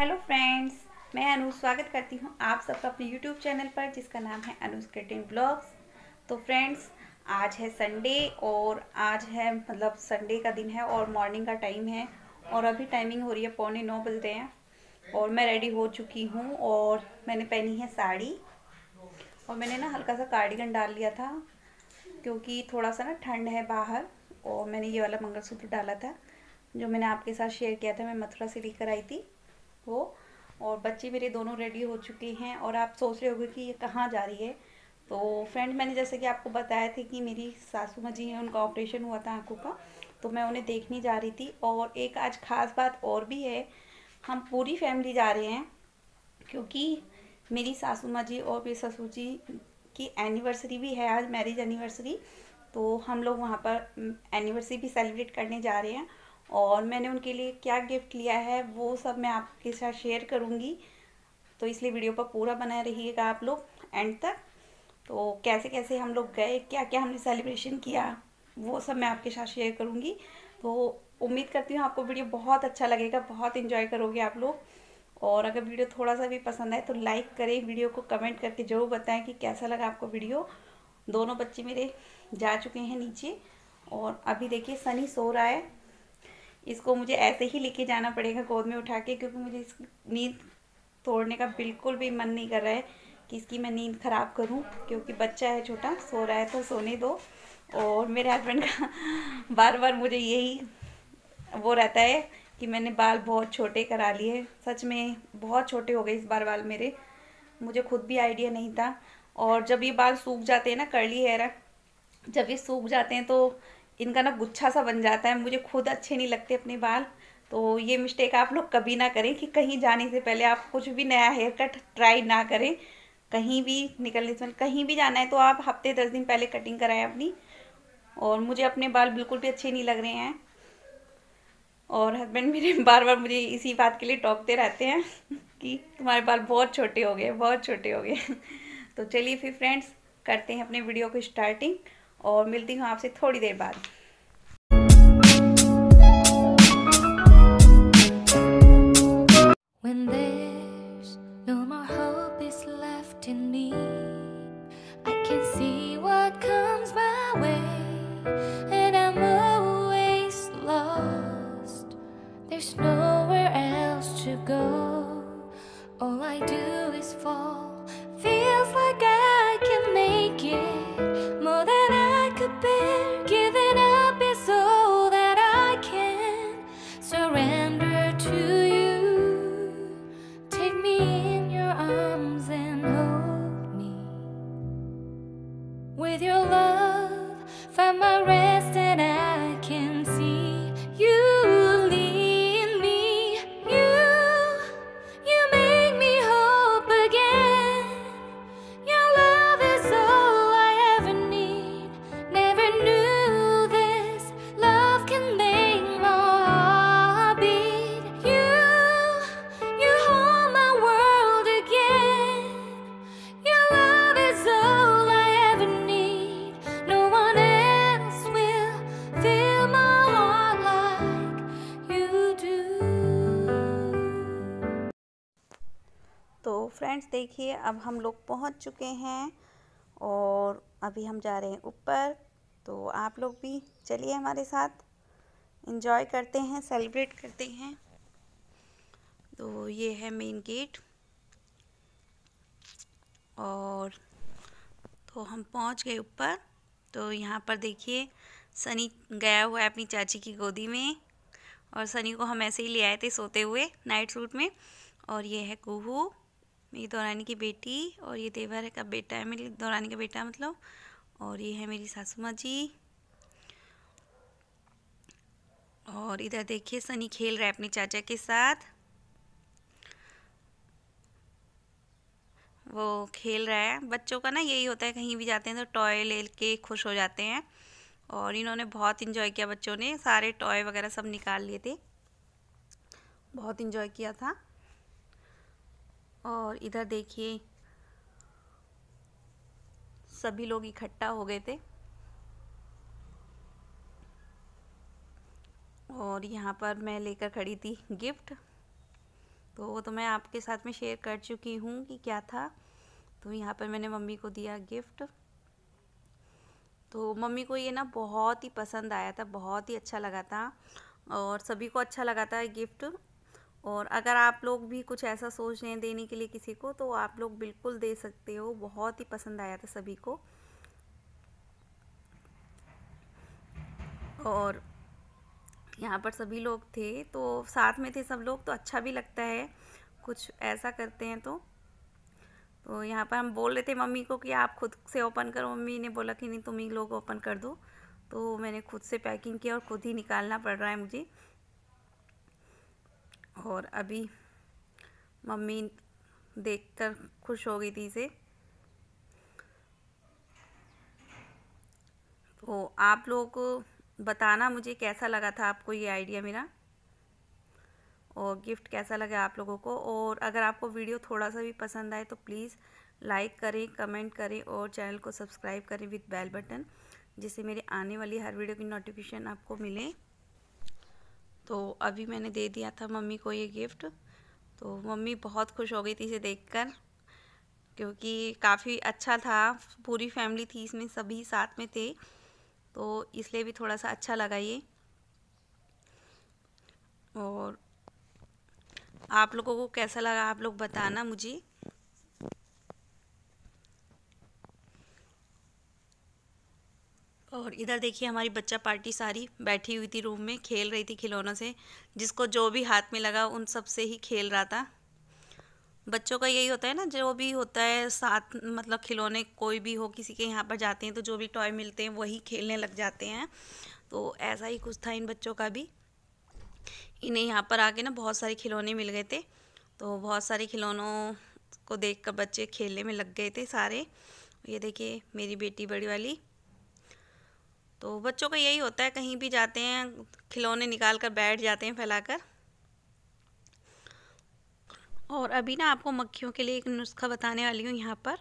Hello friends मैं अनु स्वागत करती हूँ आप सबका अपने यूट्यूब चैनल पर जिसका नाम है अनुज क्रिएटिव ब्लॉग्स तो फ्रेंड्स आज है संडे और आज है मतलब संडे का दिन है और मॉर्निंग का टाइम है और अभी टाइमिंग हो रही है पौने नौ बज रहे हैं और मैं रेडी हो चुकी हूँ और मैंने पहनी है साड़ी और मैंने ना हल्का सा कार्डिगन डाल लिया था क्योंकि थोड़ा सा ना ठंड है बाहर और मैंने ये वाला मंगलसूत्र डाला था जो मैंने आपके साथ शेयर किया था मैं मथुरा से लेकर आई थी हो और बच्चे मेरे दोनों रेडी हो चुके हैं और आप सोच रहे होंगे कि ये कहाँ जा रही है तो फ्रेंड मैंने जैसे कि आपको बताया थे कि मेरी सासू माँ जी हैं उनका ऑपरेशन हुआ था आंखों का तो मैं उन्हें देखने जा रही थी और एक आज ख़ास बात और भी है हम पूरी फैमिली जा रहे हैं क्योंकि मेरी सासू माँ जी और मेरे ससुर जी की एनिवर्सरी भी है आज मैरिज एनिवर्सरी तो हम लोग वहाँ पर एनिवर्सरी mm, भी सेलिब्रेट करने जा रहे हैं और मैंने उनके लिए क्या गिफ्ट लिया है वो सब मैं आपके साथ शेयर करूँगी तो इसलिए वीडियो पर पूरा बनाए रहिएगा आप लोग एंड तक तो कैसे कैसे हम लोग गए क्या क्या हमने सेलिब्रेशन किया वो सब मैं आपके साथ शेयर करूँगी तो उम्मीद करती हूँ आपको वीडियो बहुत अच्छा लगेगा बहुत इन्जॉय करोगे आप लोग और अगर वीडियो थोड़ा सा भी पसंद आए तो लाइक करें वीडियो को कमेंट करके ज़रूर बताएं कि कैसा लगा आपको वीडियो दोनों बच्चे मेरे जा चुके हैं नीचे और अभी देखिए सनी सो रहा है इसको मुझे ऐसे ही लेके जाना पड़ेगा गोद में उठा के क्योंकि मुझे इस नींद तोड़ने का बिल्कुल भी मन नहीं कर रहा है कि इसकी मैं नींद ख़राब करूं क्योंकि बच्चा है छोटा सो रहा है तो सोने दो और मेरे हस्बैंड का बार बार मुझे यही वो रहता है कि मैंने बाल बहुत छोटे करा लिए सच में बहुत छोटे हो गए इस बार बाल मेरे मुझे खुद भी आइडिया नहीं था और जब ये बाल सूख जाते हैं ना कर्ली हेयर जब ये सूख जाते हैं तो इनका ना गुच्छा सा बन जाता है मुझे खुद अच्छे नहीं लगते अपने बाल तो ये मिस्टेक आप लोग कभी ना करें कि कहीं जाने से पहले आप कुछ भी नया हेयर कट ट्राई ना करें कहीं भी निकलने से कहीं भी जाना है तो आप हफ्ते दस दिन पहले कटिंग कराएं अपनी और मुझे अपने बाल बिल्कुल भी अच्छे नहीं लग रहे हैं और हस्बैंड मेरे बार बार मुझे इसी बात के लिए टोकते रहते हैं कि तुम्हारे बाल बहुत छोटे हो गए बहुत छोटे हो गए तो चलिए फिर फ्रेंड्स करते हैं अपने वीडियो को स्टार्टिंग और मिलती हूँ आपसे थोड़ी देर बाद When there's no more hope is left in me, I can see what comes my way, and I'm always lost. There's nowhere else to go. Friends देखिए अब हम लोग पहुंच चुके हैं और अभी हम जा रहे हैं ऊपर तो आप लोग भी चलिए हमारे साथ इन्जॉय करते हैं सेलिब्रेट करते हैं तो ये है मेन गेट और तो हम पहुंच गए ऊपर तो यहाँ पर देखिए सनी गया हुआ है अपनी चाची की गोदी में और सनी को हम ऐसे ही ले आए थे सोते हुए नाइट सूट में और ये है कुहू मेरी दौरानी की बेटी और ये देवर का बेटा है मेरी दौरानी का बेटा मतलब और ये है मेरी सासू माँ जी और इधर देखिए सनी खेल रहा है अपने चाचा के साथ वो खेल रहा है बच्चों का ना यही होता है कहीं भी जाते हैं तो टॉय ले के खुश हो जाते हैं और इन्होंने बहुत इन्जॉय किया बच्चों ने सारे टॉय वगैरह सब निकाल लिए थे बहुत इन्जॉय किया था और इधर देखिए सभी लोग इकट्ठा हो गए थे और यहाँ पर मैं लेकर खड़ी थी गिफ्ट तो वो तो मैं आपके साथ में शेयर कर चुकी हूँ कि क्या था तो यहाँ पर मैंने मम्मी को दिया गिफ्ट तो मम्मी को ये ना बहुत ही पसंद आया था बहुत ही अच्छा लगा था और सभी को अच्छा लगा था गिफ्ट और अगर आप लोग भी कुछ ऐसा सोच रहे हैं देने के लिए किसी को तो आप लोग बिल्कुल दे सकते हो बहुत ही पसंद आया था सभी को और यहाँ पर सभी लोग थे तो साथ में थे सब लोग तो अच्छा भी लगता है कुछ ऐसा करते हैं तो तो यहाँ पर हम बोल रहे थे मम्मी को कि आप खुद से ओपन करो मम्मी ने बोला कि नहीं तुम ही लोग ओपन कर दो तो मैंने खुद से पैकिंग किया और खुद ही निकालना पड़ रहा है मुझे और अभी मम्मी देखकर खुश हो गई थी इसे तो आप लोगों को बताना मुझे कैसा लगा था आपको ये आइडिया मेरा और गिफ्ट कैसा लगा आप लोगों को और अगर आपको वीडियो थोड़ा सा भी पसंद आए तो प्लीज़ लाइक करें कमेंट करें और चैनल को सब्सक्राइब करें विद बेल बटन जिससे मेरे आने वाली हर वीडियो की नोटिफिकेशन आपको मिले तो अभी मैंने दे दिया था मम्मी को ये गिफ्ट तो मम्मी बहुत खुश हो गई थी इसे देखकर क्योंकि काफ़ी अच्छा था पूरी फैमिली थी इसमें सभी साथ में थे तो इसलिए भी थोड़ा सा अच्छा लगा ये और आप लोगों को कैसा लगा आप लोग बताना मुझे इधर देखिए हमारी बच्चा पार्टी सारी बैठी हुई थी रूम में खेल रही थी खिलौनों से जिसको जो भी हाथ में लगा उन सब से ही खेल रहा था बच्चों का यही होता है ना जो भी होता है साथ मतलब खिलौने कोई भी हो किसी के यहाँ पर जाते हैं तो जो भी टॉय मिलते हैं वही खेलने लग जाते हैं तो ऐसा ही कुछ था इन बच्चों का भी इन्हें यहाँ पर आके ना बहुत सारे खिलौने मिल गए थे तो बहुत सारे खिलौनों को देखकर बच्चे खेलने में लग गए थे सारे ये देखिए मेरी बेटी बड़ी वाली तो बच्चों का यही होता है कहीं भी जाते हैं खिलौने निकाल कर बैठ जाते हैं फैलाकर और अभी ना आपको मक्खियों के लिए एक नुस्खा बताने वाली हूँ यहाँ पर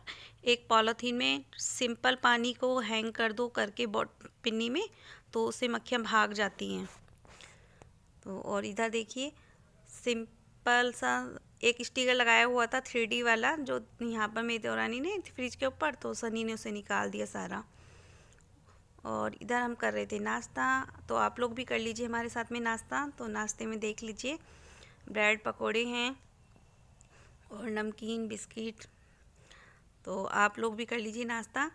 एक पॉलीथीन में सिंपल पानी को हैंग कर दो करके बॉट पिन्नी में तो उससे मक्खियाँ भाग जाती हैं तो और इधर देखिए सिंपल सा एक स्टिकर लगाया हुआ था थ्री वाला जो यहाँ पर मेरी दौरानी ने फ्रिज के ऊपर तो सनी ने उसे निकाल दिया सारा और इधर हम कर रहे थे नाश्ता तो आप लोग भी कर लीजिए हमारे साथ में नाश्ता तो नाश्ते में देख लीजिए ब्रेड पकोड़े हैं और नमकीन बिस्किट तो आप लोग भी कर लीजिए नाश्ता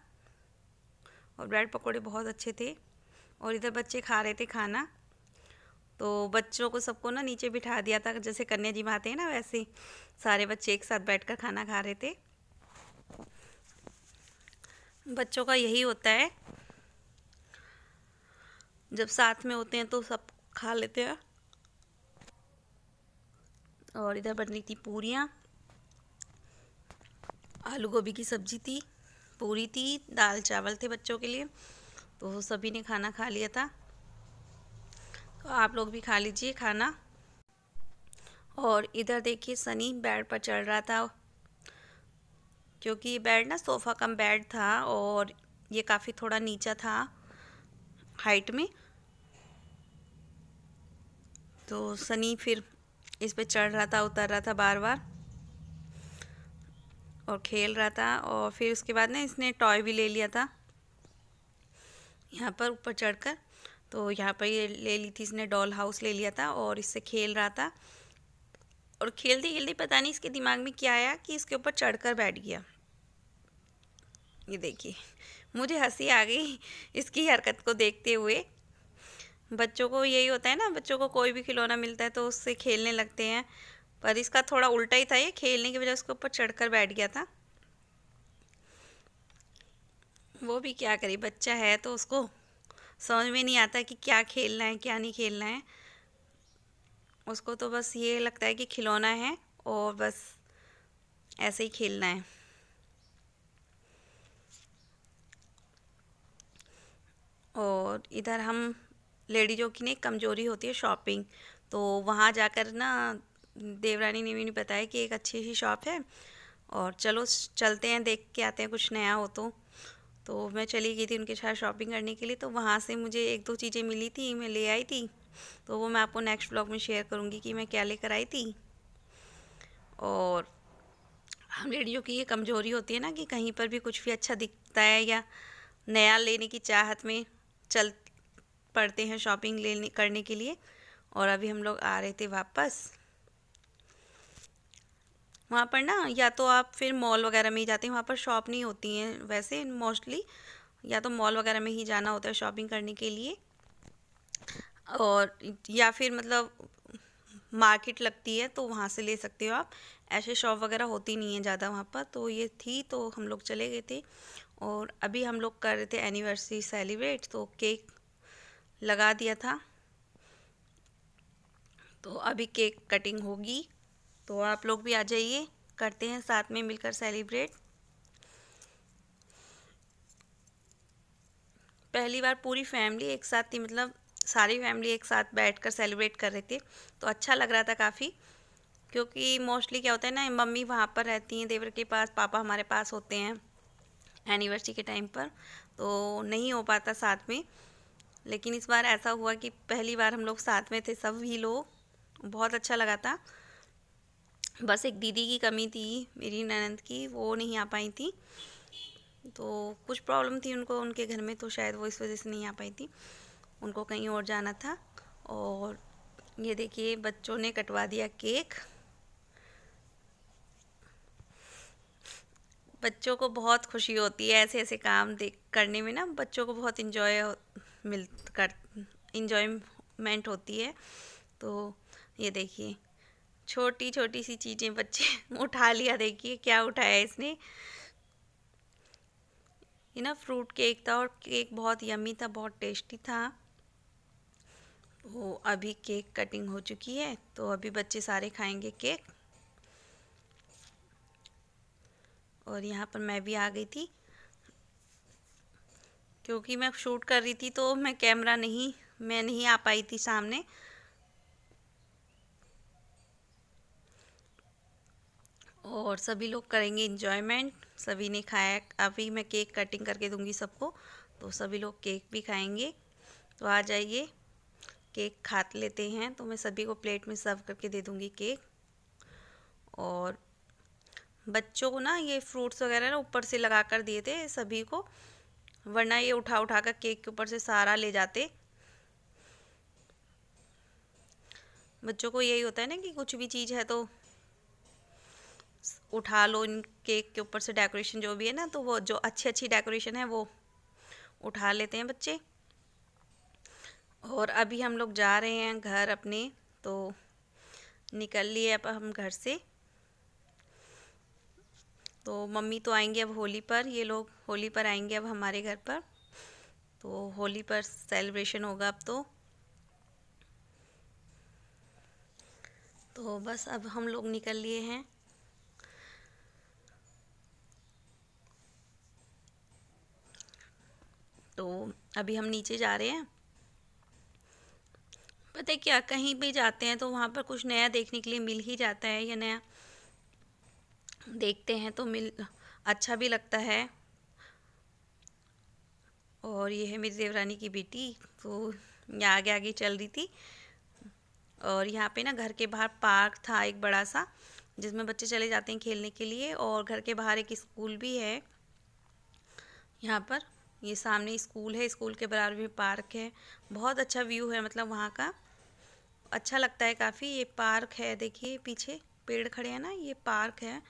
और ब्रेड पकोड़े बहुत अच्छे थे और इधर बच्चे खा रहे थे खाना तो बच्चों को सबको ना नीचे बिठा दिया था जैसे कन्या जी में आते हैं ना वैसे सारे बच्चे एक साथ कर खाना खा रहे थे बच्चों का यही होता है जब साथ में होते हैं तो सब खा लेते हैं और इधर बन रही थी पूरियाँ आलू गोभी की सब्जी थी पूरी थी दाल चावल थे बच्चों के लिए तो सभी ने खाना खा लिया था तो आप लोग भी खा लीजिए खाना और इधर देखिए सनी बेड पर चढ़ रहा था क्योंकि ये बेड ना सोफ़ा कम बेड था और ये काफ़ी थोड़ा नीचा था हाइट में तो सनी फिर इस पे चढ़ रहा था उतर रहा था बार बार और खेल रहा था और फिर उसके बाद ना इसने टॉय भी ले लिया था यहाँ पर ऊपर चढ़कर तो यहाँ पर ये ले ली थी इसने डॉल हाउस ले लिया था और इससे खेल रहा था और खेलते खेलते पता नहीं इसके दिमाग में क्या आया कि इसके ऊपर चढ़कर बैठ गया ये देखिए मुझे हंसी आ गई इसकी हरकत को देखते हुए बच्चों को यही होता है ना बच्चों को कोई भी खिलौना मिलता है तो उससे खेलने लगते हैं पर इसका थोड़ा उल्टा ही था ये खेलने की वजह उसके ऊपर चढ़कर बैठ गया था वो भी क्या करे बच्चा है तो उसको समझ में नहीं आता कि क्या खेलना है क्या नहीं खेलना है उसको तो बस ये लगता है कि खिलौना है और बस ऐसे ही खेलना है और इधर हम लेडीजों की ना कमज़ोरी होती है शॉपिंग तो वहाँ जाकर ना देवरानी ने भी बताया कि एक अच्छी सी शॉप है और चलो चलते हैं देख के आते हैं कुछ नया हो तो तो मैं चली गई थी उनके साथ शॉपिंग करने के लिए तो वहाँ से मुझे एक दो चीज़ें मिली थी मैं ले आई थी तो वो मैं आपको नेक्स्ट ब्लॉग में शेयर करूँगी कि मैं क्या लेकर आई थी और हम लेडीज़ों की ये कमज़ोरी होती है ना कि कहीं पर भी कुछ भी अच्छा दिखता है या नया लेने की चाहत में चल पड़ते हैं शॉपिंग लेने करने के लिए और अभी हम लोग आ रहे थे वापस वहाँ पर ना या तो आप फिर मॉल वगैरह में ही जाते हैं वहाँ पर शॉप नहीं होती हैं वैसे मोस्टली या तो मॉल वगैरह में ही जाना होता है शॉपिंग करने के लिए और या फिर मतलब मार्केट लगती है तो वहाँ से ले सकते हो आप ऐसे शॉप वगैरह होती नहीं है ज़्यादा वहाँ पर तो ये थी तो हम लोग चले गए थे और अभी हम लोग कर रहे थे एनिवर्सरी सेलिब्रेट तो केक लगा दिया था तो अभी केक कटिंग होगी तो आप लोग भी आ जाइए करते हैं साथ में मिलकर सेलिब्रेट पहली बार पूरी फैमिली एक साथ थी मतलब सारी फैमिली एक साथ बैठकर सेलिब्रेट कर रहे थे तो अच्छा लग रहा था काफ़ी क्योंकि मोस्टली क्या होता है ना मम्मी वहाँ पर रहती हैं देवर के पास पापा हमारे पास होते हैं एनिवर्सरी के टाइम पर तो नहीं हो पाता साथ में लेकिन इस बार ऐसा हुआ कि पहली बार हम लोग साथ में थे सब ही लोग बहुत अच्छा लगा था बस एक दीदी की कमी थी मेरी ननंद की वो नहीं आ पाई थी तो कुछ प्रॉब्लम थी उनको उनके घर में तो शायद वो इस वजह से नहीं आ पाई थी उनको कहीं और जाना था और ये देखिए बच्चों ने कटवा दिया केक बच्चों को बहुत खुशी होती है ऐसे ऐसे काम देख करने में ना बच्चों को बहुत इन्जॉय मिल कर इन्जॉयमेंट होती है तो ये देखिए छोटी छोटी सी चीज़ें बच्चे उठा लिया देखिए क्या उठाया इसने ये ना फ्रूट केक था और केक बहुत यमी था बहुत टेस्टी था वो अभी केक कटिंग हो चुकी है तो अभी बच्चे सारे खाएंगे केक और यहाँ पर मैं भी आ गई थी क्योंकि मैं शूट कर रही थी तो मैं कैमरा नहीं मैं नहीं आ पाई थी सामने और सभी लोग करेंगे इन्जॉयमेंट सभी ने खाया अभी मैं केक कटिंग करके दूंगी सबको तो सभी लोग केक भी खाएंगे तो आ जाइए केक खा लेते हैं तो मैं सभी को प्लेट में सर्व करके दे दूँगी केक और बच्चों को ना ये फ्रूट्स वगैरह ना ऊपर से लगा कर दिए थे सभी को वरना ये उठा उठा कर केक के ऊपर से सारा ले जाते बच्चों को यही होता है ना कि कुछ भी चीज़ है तो उठा लो इन केक के ऊपर से डेकोरेशन जो भी है ना तो वो जो अच्छी अच्छी डेकोरेशन है वो उठा लेते हैं बच्चे और अभी हम लोग जा रहे हैं घर अपने तो निकल लिए अब हम घर से तो मम्मी तो आएंगे अब होली पर ये लोग होली पर आएंगे अब हमारे घर पर तो होली पर सेलिब्रेशन होगा अब तो तो बस अब हम लोग निकल लिए हैं तो अभी हम नीचे जा रहे हैं पता है क्या कहीं भी जाते हैं तो वहाँ पर कुछ नया देखने के लिए मिल ही जाता है या नया देखते हैं तो मिल अच्छा भी लगता है और ये है मेरी देवरानी की बेटी तो ये आगे आगे चल रही थी और यहाँ पे ना घर के बाहर पार्क था एक बड़ा सा जिसमें बच्चे चले जाते हैं खेलने के लिए और घर के बाहर एक स्कूल भी है यहाँ पर ये सामने स्कूल है स्कूल के बराबर में पार्क है बहुत अच्छा व्यू है मतलब वहाँ का अच्छा लगता है काफ़ी ये पार्क है देखिए पीछे पेड़ खड़े हैं ना ये पार्क है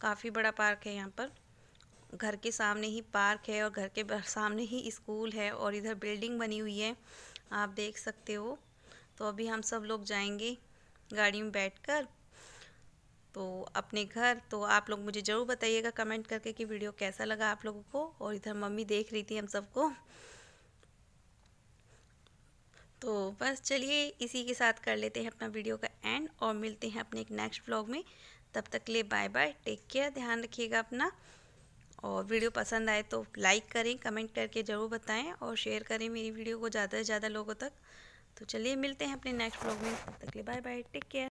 काफ़ी बड़ा पार्क है यहाँ पर घर के सामने ही पार्क है और घर के सामने ही स्कूल है और इधर बिल्डिंग बनी हुई है आप देख सकते हो तो अभी हम सब लोग जाएंगे गाड़ी में बैठकर तो अपने घर तो आप लोग मुझे ज़रूर बताइएगा कमेंट करके कि वीडियो कैसा लगा आप लोगों को और इधर मम्मी देख रही थी हम सबको तो बस चलिए इसी के साथ कर लेते हैं अपना वीडियो का एंड और मिलते हैं अपने एक नेक्स्ट ब्लॉग में तब तक के लिए बाय बाय टेक केयर ध्यान रखिएगा अपना और वीडियो पसंद आए तो लाइक करें कमेंट करके ज़रूर बताएं और शेयर करें मेरी वीडियो को ज़्यादा से ज़्यादा लोगों तक तो चलिए मिलते हैं अपने नेक्स्ट ब्लॉग में तब तक के लिए बाय बाय टेक केयर